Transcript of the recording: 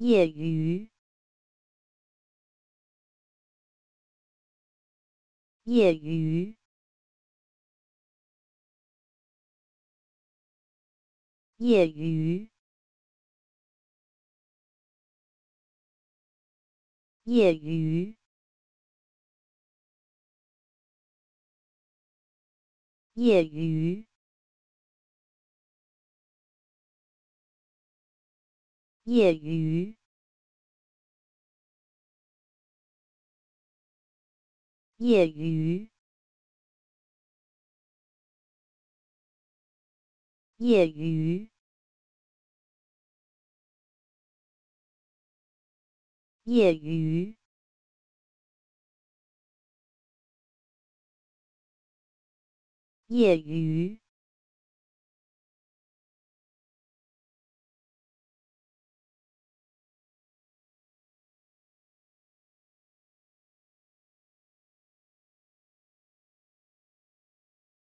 业余，业余，业余，业余，业余。业余，业余，业余，业余，业余。业余